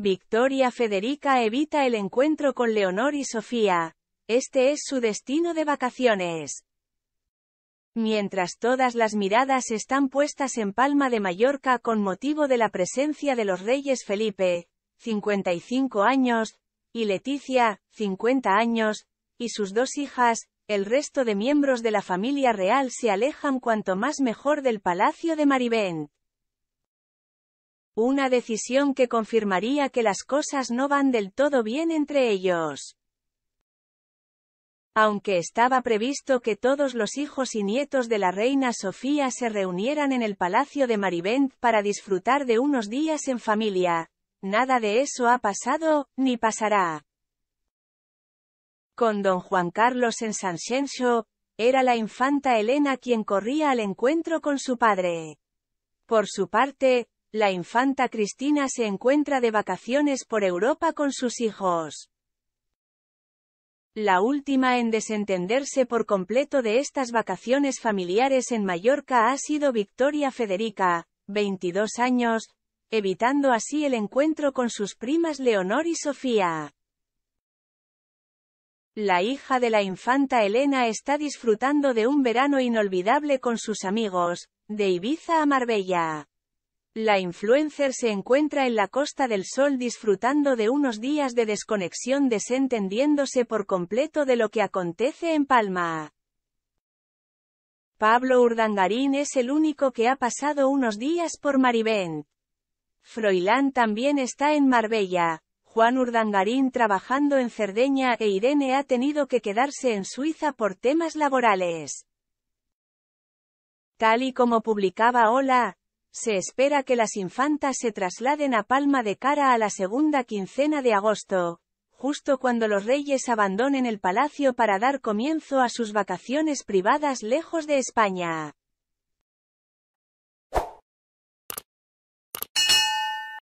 Victoria Federica evita el encuentro con Leonor y Sofía. Este es su destino de vacaciones. Mientras todas las miradas están puestas en Palma de Mallorca con motivo de la presencia de los reyes Felipe, 55 años, y Leticia, 50 años, y sus dos hijas, el resto de miembros de la familia real se alejan cuanto más mejor del Palacio de Marivent. Una decisión que confirmaría que las cosas no van del todo bien entre ellos. Aunque estaba previsto que todos los hijos y nietos de la reina Sofía se reunieran en el palacio de Marivent para disfrutar de unos días en familia, nada de eso ha pasado, ni pasará. Con don Juan Carlos en Sanxenxo, era la infanta Elena quien corría al encuentro con su padre. Por su parte, la infanta Cristina se encuentra de vacaciones por Europa con sus hijos. La última en desentenderse por completo de estas vacaciones familiares en Mallorca ha sido Victoria Federica, 22 años, evitando así el encuentro con sus primas Leonor y Sofía. La hija de la infanta Elena está disfrutando de un verano inolvidable con sus amigos, de Ibiza a Marbella. La influencer se encuentra en la Costa del Sol disfrutando de unos días de desconexión desentendiéndose por completo de lo que acontece en Palma. Pablo Urdangarín es el único que ha pasado unos días por Marivent. Froilán también está en Marbella, Juan Urdangarín trabajando en Cerdeña e Irene ha tenido que quedarse en Suiza por temas laborales. Tal y como publicaba Hola, se espera que las infantas se trasladen a Palma de cara a la segunda quincena de agosto, justo cuando los reyes abandonen el palacio para dar comienzo a sus vacaciones privadas lejos de España.